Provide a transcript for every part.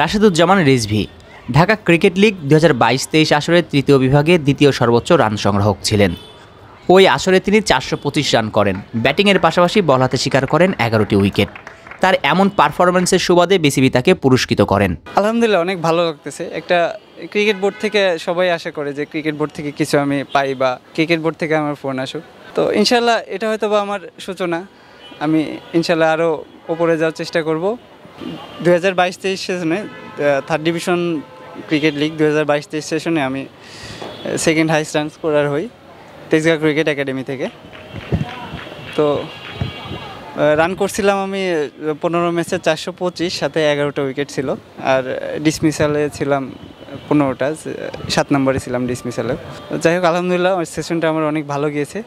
Rasheduzzaman Rizvi Dhaka cricket league দু হাজার বাইশ তেইশ আসরের তৃতীয় বিভাগে দ্বিতীয় সর্বোচ্চ রান সংগ্রাহক ছিলেন ওই আসরে তিনি চারশো রান করেন ব্যাটিংয়ের পাশাপাশি বল হাতে শিকার করেন এগারোটি উইকেট তার এমন পারফরমেন্সের সুবাদে বিসিবি তাকে পুরস্কৃত করেন আলহামদুলিল্লাহ অনেক ভালো লাগতেছে একটা ক্রিকেট বোর্ড থেকে সবাই আশা করে যে ক্রিকেট বোর্ড থেকে কিছু আমি পাই বা ক্রিকেট বোর্ড থেকে আমার ফোন আসুক তো ইনশাল্লাহ এটা হয়তো বা আমার সূচনা আমি ইনশাল্লাহ আরও ওপরে যাওয়ার চেষ্টা করব দু হাজার বাইশ তেইশ সেশনে থার্ড ডিভিশন ক্রিকেট লিগ দু হাজার বাইশ তেইশ সেশনে আমি সেকেন্ড হাইস্ট রান স্কোরার হই তেজগাঁ ক্রিকেট একাডেমি থেকে তো রান করছিলাম আমি পনেরো ম্যাচে চারশো পঁচিশ সাথে এগারোটা উইকেট ছিল আর ডিসমিসালে ছিলাম পনেরোটা সাত নম্বরে ছিলাম ডিসমিসালে যাই হোক আলহামদুলিল্লাহ সেশনটা আমার অনেক ভালো গিয়েছে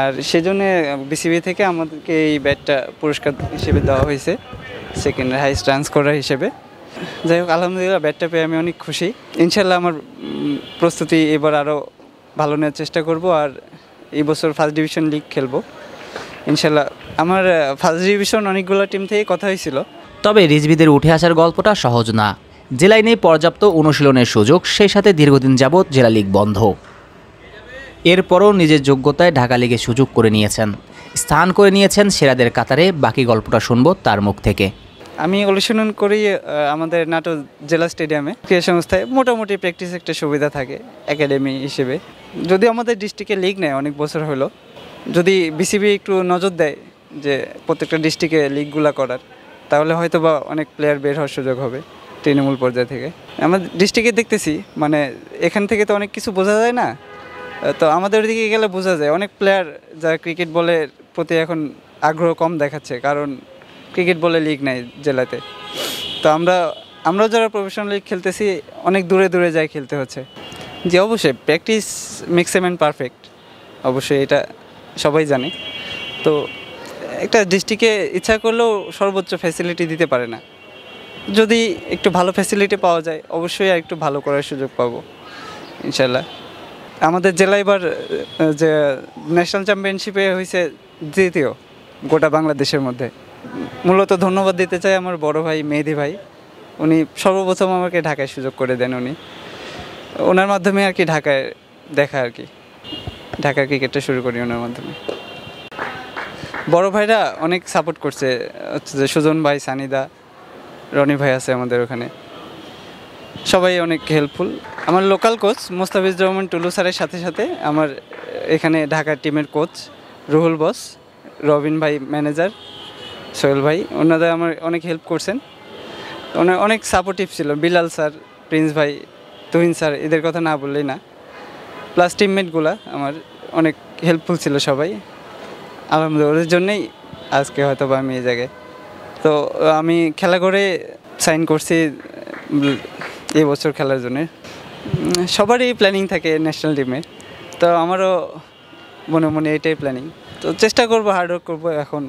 আর সেজন্য বিসিবি থেকে আমাদেরকে এই ব্যাটটা পুরস্কার হিসেবে দেওয়া হয়েছে সেকেন্ড হাইস্ট রান স্কোরার হিসেবে যাই হোক আলহামদুলিল্লাহ ব্যাটটা পেয়ে আমি অনেক খুশি ইনশাল্লাহ আমার প্রস্তুতি এবার আরও ভালো নেওয়ার চেষ্টা করব আর এই বছর ফার্স্ট ডিভিশন লিগ খেলব ইনশাল্লাহ আমার ফার্স্ট ডিভিশন অনেকগুলো টিম থেকে কথা হয়েছিল তবে রিজবিদের উঠে আসার গল্পটা সহজ না জেলায় নেই পর্যাপ্ত অনুশীলনের সুযোগ সেই সাথে দীর্ঘদিন যাবৎ জেলা লীগ বন্ধ এরপরও নিজের যোগ্যতায় ঢাকা লিগে সুযোগ করে নিয়েছেন স্থান করে নিয়েছেন সেরাদের কাতারে বাকি গল্পটা শুনব তার মুখ থেকে আমি অনুশীলন করি আমাদের নাটোর জেলা স্টেডিয়ামে ক্রীড়া সংস্থায় মোটামুটি প্র্যাকটিস একটা সুবিধা থাকে একাডেমি হিসেবে যদি আমাদের ডিস্ট্রিক্টে লিগ নেয় অনেক বছর হলো যদি বিসিবি একটু নজর দেয় যে প্রত্যেকটা ডিস্ট্রিক্টে লিগগুলা করার তাহলে হয়তো বা অনেক প্লেয়ার বের হওয়ার সুযোগ হবে তৃণমূল পর্যায় থেকে আমরা ডিস্ট্রিক্টে দেখতেছি মানে এখান থেকে তো অনেক কিছু বোঝা যায় না তো আমাদের দিকে গেলে বোঝা যায় অনেক প্লেয়ার যারা ক্রিকেট বলের প্রতি এখন আগ্রহ কম দেখাচ্ছে কারণ ক্রিকেট বলে লিগ নাই জেলাতে তো আমরা আমরা যারা প্রফেশনাল লিগ খেলতেছি অনেক দূরে দূরে যাই খেলতে হচ্ছে জি অবশ্যই প্র্যাকটিস মেক্স এম পারফেক্ট অবশ্যই এটা সবাই জানে তো একটা ডিস্ট্রিক্টে ইচ্ছা করলেও সর্বোচ্চ ফ্যাসিলিটি দিতে পারে না যদি একটু ভালো ফ্যাসিলিটি পাওয়া যায় অবশ্যই আর একটু ভালো করার সুযোগ পাবো ইনশাল্লাহ আমাদের জেলা এবার যে ন্যাশনাল চ্যাম্পিয়নশিপে হয়েছে দ্বিতীয় গোটা বাংলাদেশের মধ্যে মূলত ধন্যবাদ দিতে চাই আমার বড় ভাই মেহেদি ভাই উনি সর্বপ্রথম আমাকে ঢাকায় সুযোগ করে দেন উনি ওনার মাধ্যমে আর কি ঢাকায় দেখা আর কি ঢাকা ক্রিকেটটা শুরু করি ওনার মাধ্যমে বড় ভাইরা অনেক সাপোর্ট করছে যে সুজন ভাই সানিদা রনি ভাই আছে আমাদের ওখানে সবাই অনেক হেল্পফুল আমার লোকাল কোচ মোস্তাফিজ রহমান টুলু স্যারের সাথে সাথে আমার এখানে ঢাকার টিমের কোচ রুহুল বস রবিন ভাই ম্যানেজার সোহেল ভাই ওনাদের আমার অনেক হেল্প করছেন ওনার অনেক সাপোর্টিভ ছিল বিলাল স্যার প্রিন্স ভাই তুহিন স্যার এদের কথা না বললেই না প্লাস টিমমেটগুলা আমার অনেক হেল্পফুল ছিল সবাই আলহামদুলিল্লাহ ওদের জন্যেই আজকে হয়তো বা আমি এই জায়গায় তো আমি খেলা করে সাইন করছি এবছর খেলার জন্যে সবারই প্ল্যানিং থাকে ন্যাশনাল টিমে তো আমারও মনে মনে এটাই প্ল্যানিং তো চেষ্টা করবো হার্ডওয়ার্ক করবো এখন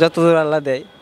যতদূর আল্লাহ দেয়